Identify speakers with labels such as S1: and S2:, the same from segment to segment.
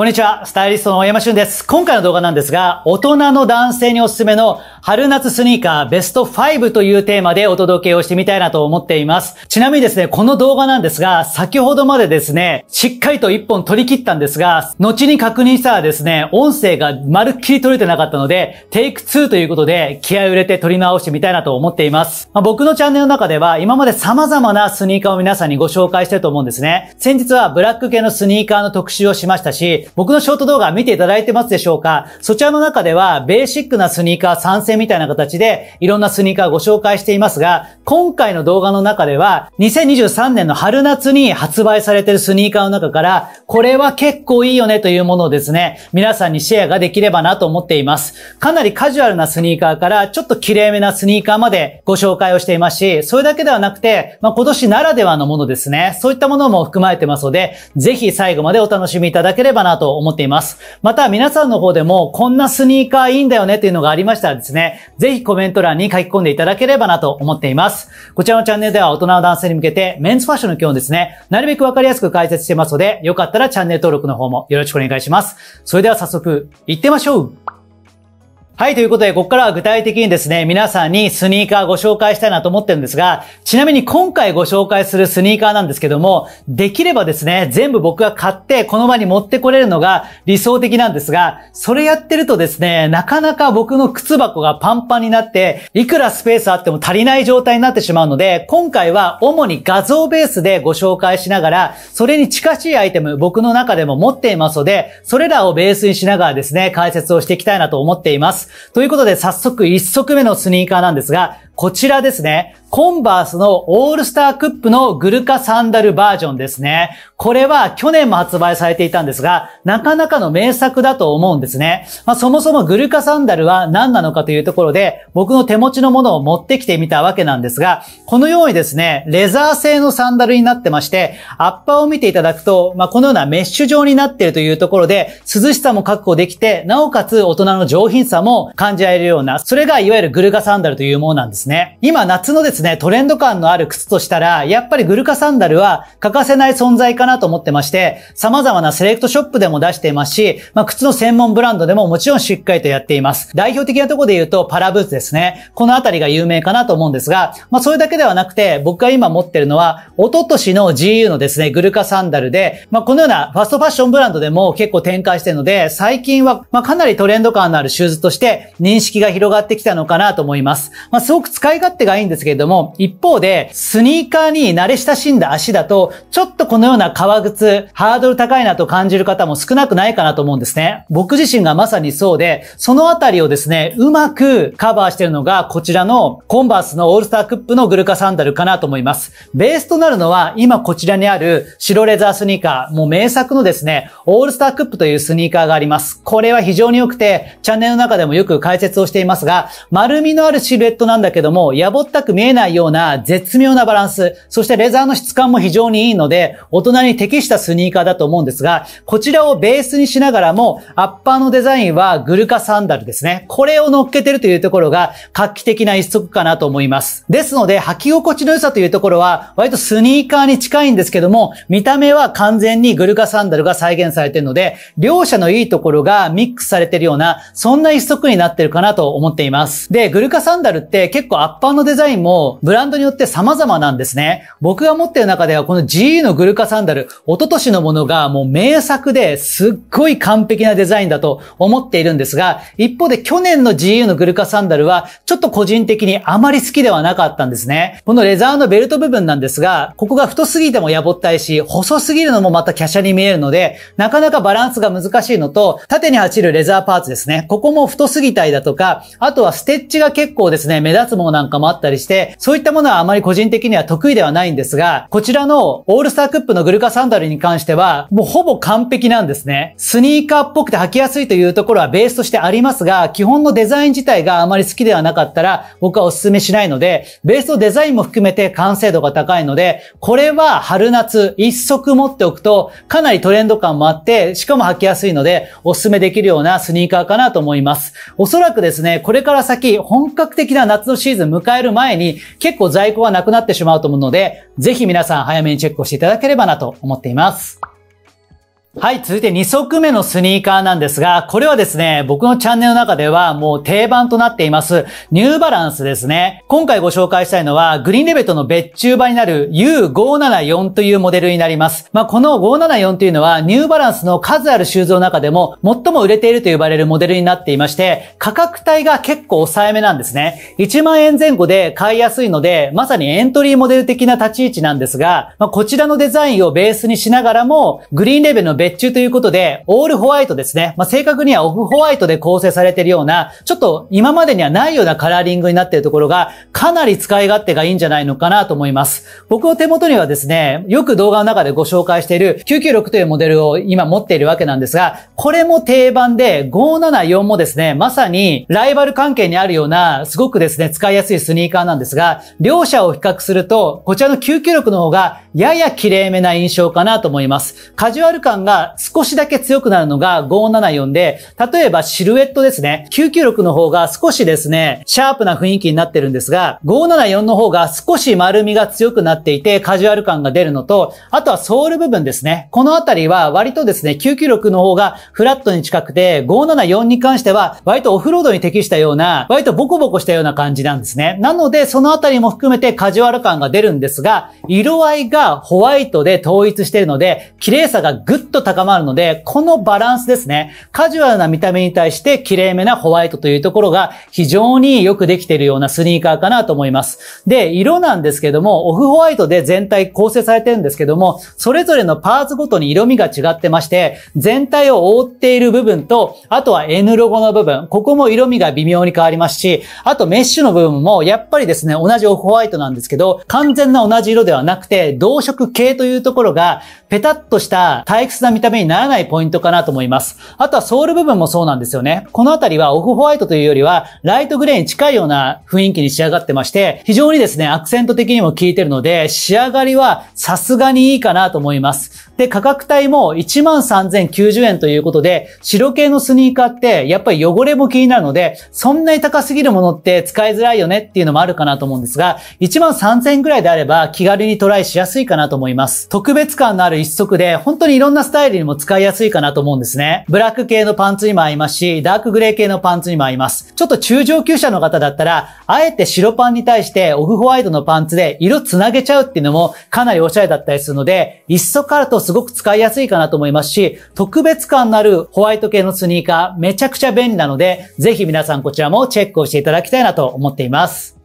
S1: こんにちは、スタイリストの大山俊です。今回の動画なんですが、大人の男性におすすめの春夏スニーカーベスト5というテーマでお届けをしてみたいなと思っています。ちなみにですね、この動画なんですが、先ほどまでですね、しっかりと1本取り切ったんですが、後に確認したらですね、音声がまるっきり取れてなかったので、テイク2ということで気合を入れて取り直してみたいなと思っています。まあ、僕のチャンネルの中では、今まで様々なスニーカーを皆さんにご紹介してると思うんですね。先日はブラック系のスニーカーの特集をしましたし、僕のショート動画見ていただいてますでしょうかそちらの中では、ベーシックなスニーカー参戦みたいな形で、いろんなスニーカーご紹介していますが、今回の動画の中では、2023年の春夏に発売されているスニーカーの中から、これは結構いいよねというものをですね、皆さんにシェアができればなと思っています。かなりカジュアルなスニーカーから、ちょっと綺麗めなスニーカーまでご紹介をしていますし、それだけではなくて、まあ、今年ならではのものですね、そういったものも含まれてますので、ぜひ最後までお楽しみいただければなとと思っています。また皆さんの方でもこんなスニーカーいいんだよねっていうのがありましたらですね、ぜひコメント欄に書き込んでいただければなと思っています。こちらのチャンネルでは大人の男性に向けてメンズファッションの基本ですね、なるべくわかりやすく解説してますので、よかったらチャンネル登録の方もよろしくお願いします。それでは早速、行ってみましょうはい、ということで、ここからは具体的にですね、皆さんにスニーカーご紹介したいなと思ってるんですが、ちなみに今回ご紹介するスニーカーなんですけども、できればですね、全部僕が買ってこの場に持ってこれるのが理想的なんですが、それやってるとですね、なかなか僕の靴箱がパンパンになって、いくらスペースあっても足りない状態になってしまうので、今回は主に画像ベースでご紹介しながら、それに近しいアイテム、僕の中でも持っていますので、それらをベースにしながらですね、解説をしていきたいなと思っています。。ということで早速1足目のスニーカーなんですが、こちらですね。コンバースのオールスタークップのグルカサンダルバージョンですね。これは去年も発売されていたんですが、なかなかの名作だと思うんですね。まあ、そもそもグルカサンダルは何なのかというところで、僕の手持ちのものを持ってきてみたわけなんですが、このようにですね、レザー製のサンダルになってまして、アッパーを見ていただくと、まあ、このようなメッシュ状になっているというところで、涼しさも確保できて、なおかつ大人の上品さも感じられるような、それがいわゆるグルカサンダルというものなんですね。今夏のですねですね、トレンド感のある靴としたら、やっぱりグルカサンダルは欠かせない存在かなと思ってまして、様々なセレクトショップでも出していますし、まあ、靴の専門ブランドでももちろんしっかりとやっています。代表的なところで言うと、パラブーツですね。このあたりが有名かなと思うんですが、まあ、それだけではなくて、僕が今持ってるのは、おととしの GU のですね、グルカサンダルで、まあ、このようなファストファッションブランドでも結構展開してるので、最近は、まかなりトレンド感のあるシューズとして認識が広がってきたのかなと思います。まあ、すごく使い勝手がいいんですけれども、も、一方で、スニーカーに慣れ親しんだ足だと、ちょっとこのような革靴、ハードル高いなと感じる方も少なくないかなと思うんですね。僕自身がまさにそうで、そのあたりをですね、うまくカバーしてるのが、こちらのコンバースのオールスタークップのグルカサンダルかなと思います。ベースとなるのは、今こちらにある白レザースニーカー、もう名作のですね、オールスタークップというスニーカーがあります。これは非常に良くて、チャンネルの中でもよく解説をしていますが、丸みのあるシルエットなんだけども、やぼったく見えないないような絶妙なバランス、そしてレザーの質感も非常にいいので、大人に適したスニーカーだと思うんですが、こちらをベースにしながらも、アッパーのデザインはグルカサンダルですね。これを乗っけてるというところが画期的な一足かなと思います。ですので、履き心地の良さというところは、割とスニーカーに近いんですけども、見た目は完全にグルカサンダルが再現されているので、両者のいいところがミックスされているような、そんな一足になってるかなと思っています。で、グルカサンダルって結構アッパーのデザインもブランドによって様々なんですね。僕が持ってる中ではこの GE のグルカサンダル、一昨年のものがもう名作ですっごい完璧なデザインだと思っているんですが、一方で去年の GU のグルカサンダルはちょっと個人的にあまり好きではなかったんですね。このレザーのベルト部分なんですが、ここが太すぎてもやぼったいし、細すぎるのもまた華奢に見えるので、なかなかバランスが難しいのと、縦に走るレザーパーツですね。ここも太すぎたりだとか、あとはステッチが結構ですね、目立つものなんかもあったりして、そういったものはあまり個人的には得意ではないんですが、こちらのオールスタークップのグルカサンダルに関しては、もうほぼ完璧なんですね。スニーカーっぽくて履きやすいというところはベースとしてありますが、基本のデザイン自体があまり好きではなかったら、僕はお勧めしないので、ベースのデザインも含めて完成度が高いので、これは春夏一足持っておくと、かなりトレンド感もあって、しかも履きやすいので、お勧めできるようなスニーカーかなと思います。おそらくですね、これから先、本格的な夏のシーズン迎える前に、結構在庫がなくなってしまうと思うので、ぜひ皆さん早めにチェックをしていただければなと思っています。はい、続いて2足目のスニーカーなんですが、これはですね、僕のチャンネルの中ではもう定番となっています、ニューバランスですね。今回ご紹介したいのは、グリーンレベットの別注版になる U574 というモデルになります。まあ、この574というのは、ニューバランスの数あるシューズの中でも、最も売れていると呼ばれるモデルになっていまして、価格帯が結構抑えめなんですね。1万円前後で買いやすいので、まさにエントリーモデル的な立ち位置なんですが、まあ、こちらのデザインをベースにしながらも、グリーンレベルの別注ということで、オールホワイトですね。まあ、正確にはオフホワイトで構成されているような、ちょっと今までにはないようなカラーリングになっているところが、かなり使い勝手がいいんじゃないのかなと思います。僕の手元にはですね、よく動画の中でご紹介している996というモデルを今持っているわけなんですが、これも定番で、574もですね、まさにライバル関係にあるような、すごくですね、使いやすいスニーカーなんですが、両者を比較すると、こちらの996の方がやや綺麗めな印象かなと思います。カジュアル感が少しだけ強くなるのが574で、例えばシルエットですね。996の方が少しですね、シャープな雰囲気になってるんですが、574の方が少し丸みが強くなっていて、カジュアル感が出るのと、あとはソール部分ですね。このあたりは割とですね、996の方がフラットに近くて、574に関しては割とオフロードに適したような、割とボコボコしたような感じなんですね。なので、そのあたりも含めてカジュアル感が出るんですが、色合いががホワイトで統一しているので、綺麗さがぐっと高まるので、このバランスですね。カジュアルな見た目に対して綺麗めなホワイトというところが非常によくできているようなスニーカーかなと思います。で、色なんですけども、オフホワイトで全体構成されてるんですけども、それぞれのパーツごとに色味が違ってまして、全体を覆っている部分と、あとは N ロゴの部分、ここも色味が微妙に変わりますし、あとメッシュの部分もやっぱりですね、同じオフホワイトなんですけど、完全な同じ色ではなくて、同色系というところが、ペタッとした退屈な見た目にならないポイントかなと思います。あとはソール部分もそうなんですよね。このあたりはオフホワイトというよりは、ライトグレーに近いような雰囲気に仕上がってまして、非常にですね、アクセント的にも効いてるので、仕上がりはさすがにいいかなと思います。で、価格帯も13,090円ということで、白系のスニーカーってやっぱり汚れも気になるので、そんなに高すぎるものって使いづらいよねっていうのもあるかなと思うんですが、13,000円ぐらいであれば気軽にトライしやすいかなと思います。特別感のある一足で、本当にいろんなスタイルにも使いやすいかなと思うんですね。ブラック系のパンツにも合いますし、ダークグレー系のパンツにも合います。ちょっと中上級者の方だったら、あえて白パンに対してオフホワイトのパンツで色つなげちゃうっていうのもかなりおしゃれだったりするので、一足あるとすすごく使いやすいかなと思いますし、特別感のあるホワイト系のスニーカー、めちゃくちゃ便利なので、ぜひ皆さんこちらもチェックをしていただきたいなと思っています。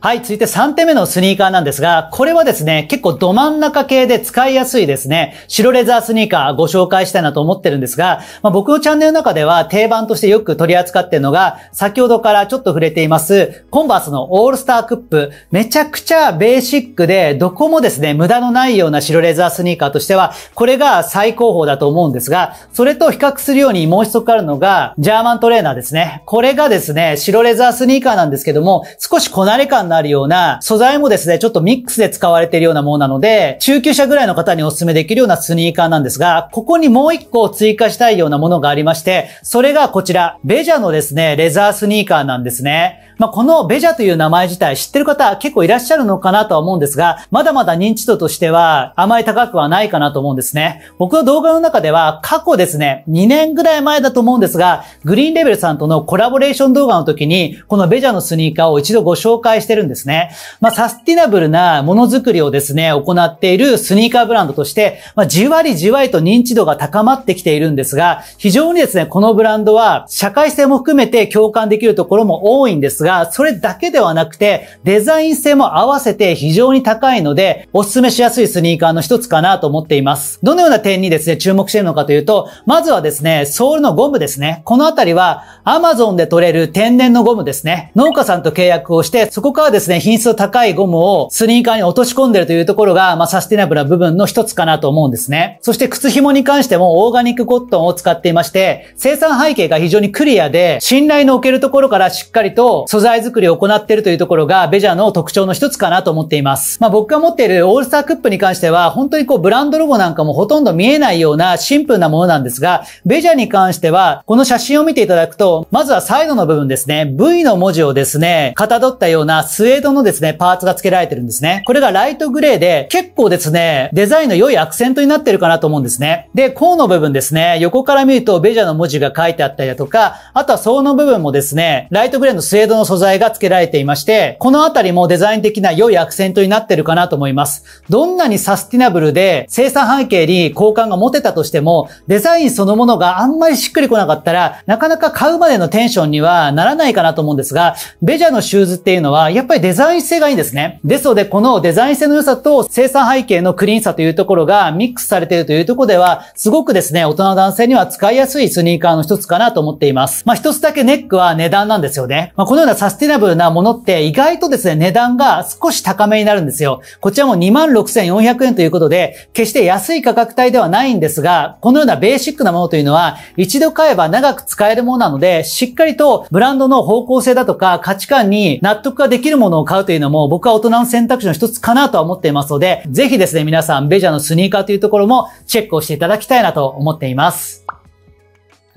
S1: はい、続いて3点目のスニーカーなんですが、これはですね、結構ど真ん中系で使いやすいですね、白レザースニーカーご紹介したいなと思ってるんですが、まあ、僕のチャンネルの中では定番としてよく取り扱っているのが、先ほどからちょっと触れています、コンバースのオールスタークップ、めちゃくちゃベーシックで、どこもですね、無駄のないような白レザースニーカーとしては、これが最高峰だと思うんですが、それと比較するようにもう一つあるのが、ジャーマントレーナーですね。これがですね、白レザースニーカーなんですけども、少しこなれ感になるような、素材もですね、ちょっとミックスで使われているようなものなので、中級者ぐらいの方にお勧めできるようなスニーカーなんですが、ここにもう一個追加したいようなものがありまして、それがこちら、ベジャのですね、レザースニーカーなんですね。まあ、このベジャという名前自体知ってる方結構いらっしゃるのかなとは思うんですが、まだまだ認知度としてはあまり高くはないかなと思うんですね。僕の動画の中では過去ですね、2年ぐらい前だと思うんですが、グリーンレベルさんとのコラボレーション動画の時に、このベジャのスニーカーを一度ご紹介してるんですね。まあ、サスティナブルなものづくりをですね、行っているスニーカーブランドとして、まあ、じわりじわりと認知度が高まってきているんですが、非常にですね、このブランドは社会性も含めて共感できるところも多いんですが、が、それだけではなくて、デザイン性も合わせて非常に高いので、おすすめしやすいスニーカーの一つかなと思っています。どのような点にですね、注目しているのかというと、まずはですね、ソールのゴムですね。このあたりは、Amazon で取れる天然のゴムですね。農家さんと契約をして、そこからですね、品質の高いゴムをスニーカーに落とし込んでるというところが、まあ、サスティナブルな部分の一つかなと思うんですね。そして靴紐に関してもオーガニックコットンを使っていまして、生産背景が非常にクリアで、信頼のおけるところからしっかりと素素材作りを行っているというところが、ベジャの特徴の一つかなと思っています。まあ、僕が持っているオールスタークップに関しては、本当にこう、ブランドロゴなんかもほとんど見えないようなシンプルなものなんですが、ベジャに関しては、この写真を見ていただくと、まずはサイドの部分ですね、V の文字をですね、かたどったようなスエードのですね、パーツが付けられてるんですね。これがライトグレーで、結構ですね、デザインの良いアクセントになってるかなと思うんですね。で、甲の部分ですね、横から見るとベジャの文字が書いてあったりだとか、あとは層の部分もですね、ライトグレーのスエードの素材が付けられていまして、このあたりもデザイン的な良いアクセントになってるかなと思います。どんなにサスティナブルで生産背景に好感が持てたとしても、デザインそのものがあんまりしっくりこなかったら、なかなか買うまでのテンションにはならないかなと思うんですが、ベジャーのシューズっていうのは、やっぱりデザイン性がいいんですね。ですので、このデザイン性の良さと生産背景のクリーンさというところがミックスされているというところでは、すごくですね、大人の男性には使いやすいスニーカーの一つかなと思っています。まあ、一つだけネックは値段なんですよね。まあ、このようなサステナブルなものって意外とですね、値段が少し高めになるんですよ。こちらも26,400円ということで、決して安い価格帯ではないんですが、このようなベーシックなものというのは、一度買えば長く使えるものなので、しっかりとブランドの方向性だとか価値観に納得ができるものを買うというのも、僕は大人の選択肢の一つかなとは思っていますので、ぜひですね、皆さん、ベジャのスニーカーというところもチェックをしていただきたいなと思っています。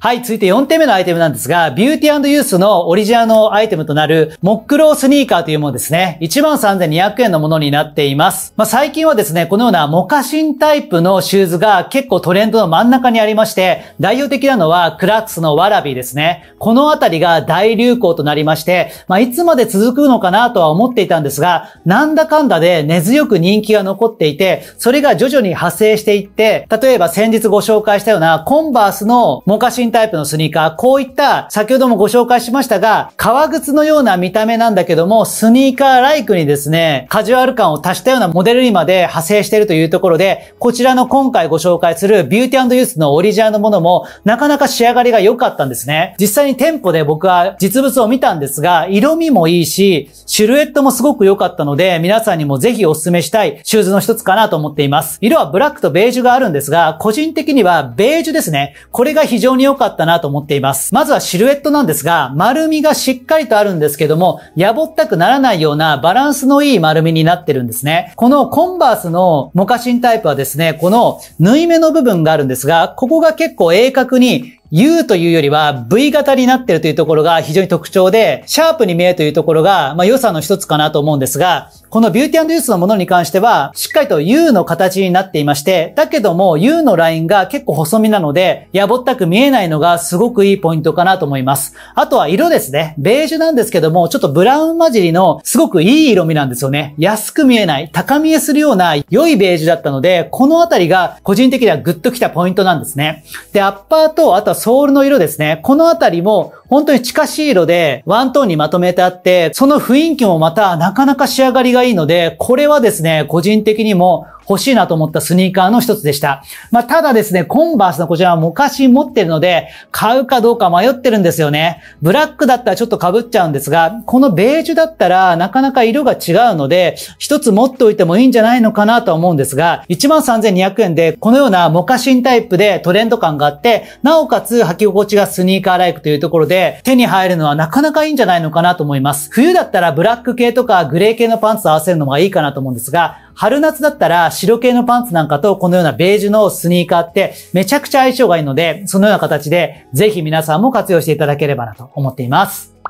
S1: はい、続いて4点目のアイテムなんですが、ビューティーユースのオリジナルのアイテムとなる、モックロースニーカーというものですね。13,200円のものになっています。まあ、最近はですね、このようなモカシンタイプのシューズが結構トレンドの真ん中にありまして、代表的なのはクラックスのワラビーですね。このあたりが大流行となりまして、まあ、いつまで続くのかなとは思っていたんですが、なんだかんだで根強く人気が残っていて、それが徐々に派生していって、例えば先日ご紹介したようなコンバースのモカシンタイプのスニーカー、こういった先ほどもご紹介しましたが、革靴のような見た目なんだけども、スニーカーライクにですね、カジュアル感を足したようなモデルにまで派生しているというところで、こちらの今回ご紹介するビューティーユースのオリジナルのものも、なかなか仕上がりが良かったんですね。実際に店舗で僕は実物を見たんですが、色味もいいし、シルエットもすごく良かったので、皆さんにもぜひお勧めしたいシューズの一つかなと思っています。色はブラックとベージュがあるんですが、個人的にはベージュですね。これが非常に良かったかったなと思っています。まずはシルエットなんですが、丸みがしっかりとあるんですけども、やぼったくならないようなバランスのいい丸みになってるんですね。このコンバースのモカシンタイプはですね、この縫い目の部分があるんですが、ここが結構鋭角に U というよりは V 型になっているというところが非常に特徴で、シャープに見えるというところが、まあ、良さの一つかなと思うんですが、このビューティーユースのものに関しては、しっかりと U の形になっていまして、だけども U のラインが結構細身なので、やぼったく見えないのがすごくいいポイントかなと思います。あとは色ですね。ベージュなんですけども、ちょっとブラウン混じりのすごくいい色味なんですよね。安く見えない、高見えするような良いベージュだったので、このあたりが個人的にはグッときたポイントなんですね。で、アッパーと、あとはソールの色ですね。このあたりも本当に近しい色でワントーンにまとめてあって、その雰囲気もまたなかなか仕上がりがいいので、これはですね、個人的にも欲しいなと思ったスニーカーの一つでした。まあ、ただですね、コンバースのこちらは昔持ってるので、買うかどうか迷ってるんですよね。ブラックだったらちょっと被っちゃうんですが、このベージュだったらなかなか色が違うので、一つ持っておいてもいいんじゃないのかなと思うんですが、13,200円でこのようなモカシンタイプでトレンド感があって、なおかつ履き心地がスニーカーライクというところで、手に入るのはなかなかいいんじゃないのかなと思います。冬だったらブラック系とかグレー系のパンツと合わせるのがいいかなと思うんですが、春夏だったら白系のパンツなんかとこのようなベージュのスニーカーってめちゃくちゃ相性がいいので、そのような形でぜひ皆さんも活用していただければなと思っています。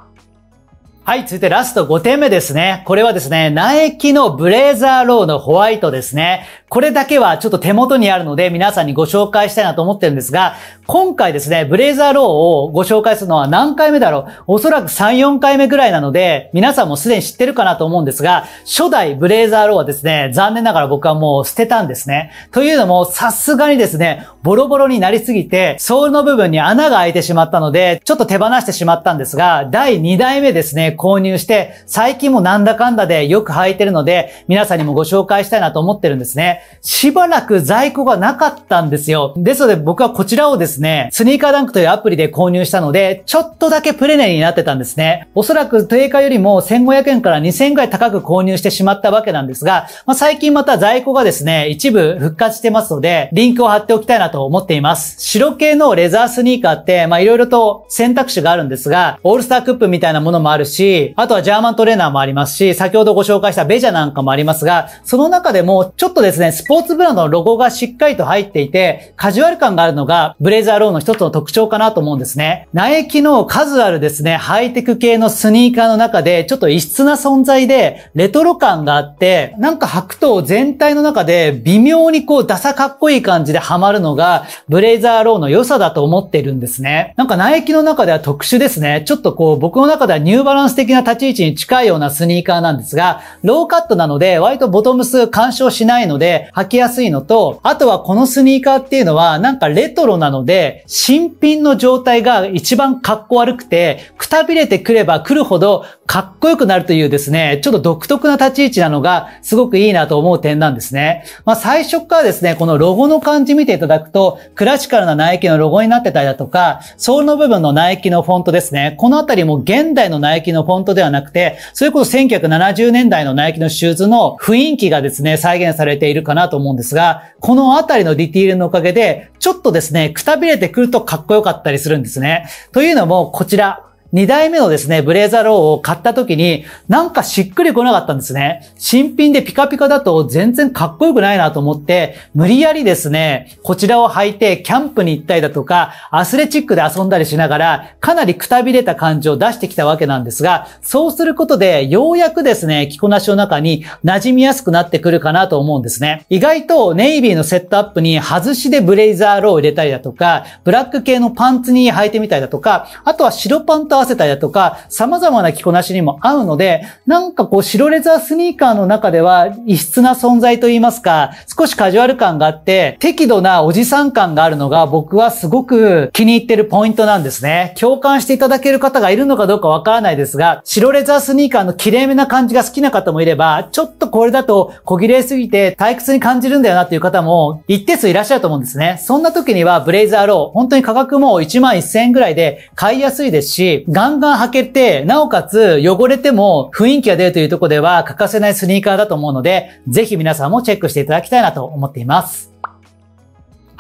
S1: はい、続いてラスト5点目ですね。これはですね、ナイキのブレーザーローのホワイトですね。これだけはちょっと手元にあるので皆さんにご紹介したいなと思ってるんですが、今回ですね、ブレーザーローをご紹介するのは何回目だろうおそらく3、4回目ぐらいなので、皆さんもすでに知ってるかなと思うんですが、初代ブレーザーローはですね、残念ながら僕はもう捨てたんですね。というのも、さすがにですね、ボロボロになりすぎて、ソールの部分に穴が開いてしまったので、ちょっと手放してしまったんですが、第2代目ですね、購入して、最近もなんだかんだでよく履いてるので、皆さんにもご紹介したいなと思ってるんですね。しばらく在庫がなかったんですよ。ですので僕はこちらをですね、スニーカーダンクというアプリで購入したので、ちょっとだけプレネになってたんですね。おそらく定価よりも1500円から2000円くらい高く購入してしまったわけなんですが、まあ、最近また在庫がですね、一部復活してますので、リンクを貼っておきたいなと思っています。白系のレザースニーカーって、まあ色々と選択肢があるんですが、オールスタークップみたいなものもあるし、し、あとはジャーマントレーナーもありますし、先ほどご紹介したベジャなんかもありますが、その中でもちょっとですね、スポーツブランドのロゴがしっかりと入っていて、カジュアル感があるのがブレイザーローの一つの特徴かなと思うんですね。ナイキの数あるですね、ハイテク系のスニーカーの中で、ちょっと異質な存在で、レトロ感があって、なんか履くと全体の中で微妙にこうダサかっこいい感じでハマるのが、ブレイザーローの良さだと思っているんですね。なんかナイキの中では特殊ですね。ちょっとこう僕の中ではニューバランスス的な立ち位置に近いようなスニーカーなんですが、ローカットなので、割とボトムス干渉しないので、履きやすいのと、あとはこのスニーカーっていうのは、なんかレトロなので、新品の状態が一番かっこ悪くて、くたびれてくれば来るほど、かっこよくなるというですね、ちょっと独特な立ち位置なのが、すごくいいなと思う点なんですね。まあ、最初からですね、このロゴの感じ見ていただくと、クラシカルなナイキのロゴになってたりだとか、ソールの部分のナイキのフォントですね、このあたりも現代のナイキののフォントではなくて、それこそ1970年代のナイキのシューズの雰囲気がですね、再現されているかなと思うんですが、このあたりのディティールのおかげで、ちょっとですね、くたびれてくるとかっこよかったりするんですね。というのも、こちら、2代目のですね、ブレーザーローを買った時に、なんかしっくりこなかったんですね。新品でピカピカだと全然かっこよくないなと思って、無理やりですね、こちらを履いてキャンプに行ったりだとか、アスレチックで遊んだりしながら、かなりくたびれた感じを出してきたわけなんですが、そうすることで、ようやくですね、着こなしの中に馴染みやすくなってくるかなと思うんですね。意外とネイビーのセットアップに外しでブレイザーローを入れたりだとか、ブラック系のパンツに履いてみたりだとか、あとは白パンとわせたりだとか、様々な着こなしにも合うので、なんかこう白レザースニーカーの中では異質な存在といいますか、少しカジュアル感があって、適度なおじさん感があるのが僕はすごく気に入ってるポイントなんですね。共感していただける方がいるのかどうかわからないですが、白レザースニーカーの綺麗めな感じが好きな方もいれば、ちょっとこれだと小綺麗すぎて退屈に感じるんだよなっていう方も一定数いらっしゃると思うんですね。そんな時にはブレイザーロー、本当に価格も1万1000円ぐらいで買いやすいですし、ガンガン履けて、なおかつ汚れても雰囲気が出るというところでは欠かせないスニーカーだと思うので、ぜひ皆さんもチェックしていただきたいなと思っています。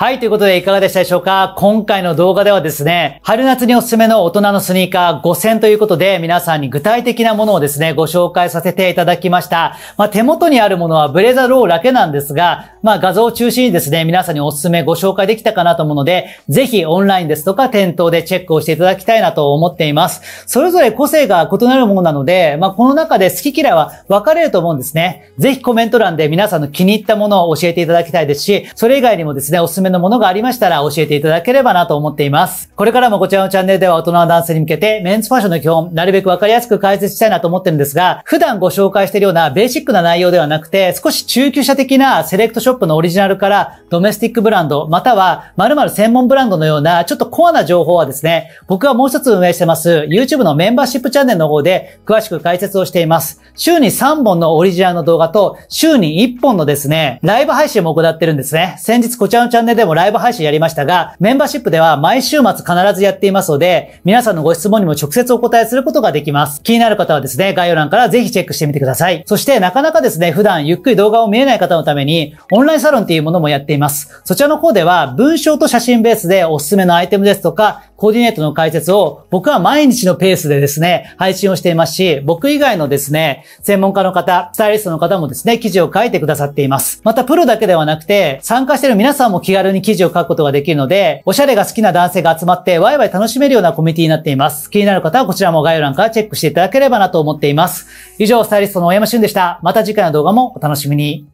S1: はい、ということでいかがでしたでしょうか今回の動画ではですね、春夏におすすめの大人のスニーカー5選ということで、皆さんに具体的なものをですね、ご紹介させていただきました。まあ、手元にあるものはブレザローだけなんですが、まあ、画像を中心にですね、皆さんにおすすめご紹介できたかなと思うので、ぜひオンラインですとか店頭でチェックをしていただきたいなと思っています。それぞれ個性が異なるものなので、まあ、この中で好き嫌いは分かれると思うんですね。ぜひコメント欄で皆さんの気に入ったものを教えていただきたいですし、それ以外にもですね、おすすめのものがありましたら教えていただければなと思っています。これからもこちらのチャンネルでは大人の男性に向けてメンズファッションの基本、なるべくわかりやすく解説したいなと思ってるんですが、普段ご紹介しているようなベーシックな内容ではなくて、少し中級者的なセレクトショップのオリジナルからドメスティックブランド、または〇〇専門ブランドのようなちょっとコアな情報はですね、僕はもう一つ運営してます YouTube のメンバーシップチャンネルの方で詳しく解説をしています。週に3本のオリジナルの動画と週に1本のですね、ライブ配信も行ってるんですね。先日こちらのチャンネルでもライブ配信やりましたが、メンバーシップでは毎週末必ずやっていますので、皆さんのご質問にも直接お答えすることができます。気になる方はですね、概要欄からぜひチェックしてみてください。そして、なかなかですね、普段ゆっくり動画を見れない方のために、オンラインサロンっていうものもやっています。そちらの方では、文章と写真ベースでおすすめのアイテムですとか、コーディネートの解説を僕は毎日のペースでですね、配信をしていますし、僕以外のですね、専門家の方、スタイリストの方もですね、記事を書いてくださっています。また、プロだけではなくて、参加している皆さんも気がャルに記事を書くことができるので、おしゃれが好きな男性が集まってワイワイ楽しめるようなコミュニティになっています。気になる方はこちらも概要欄からチェックしていただければなと思っています。以上、スタイリストの大山俊でした。また次回の動画もお楽しみに。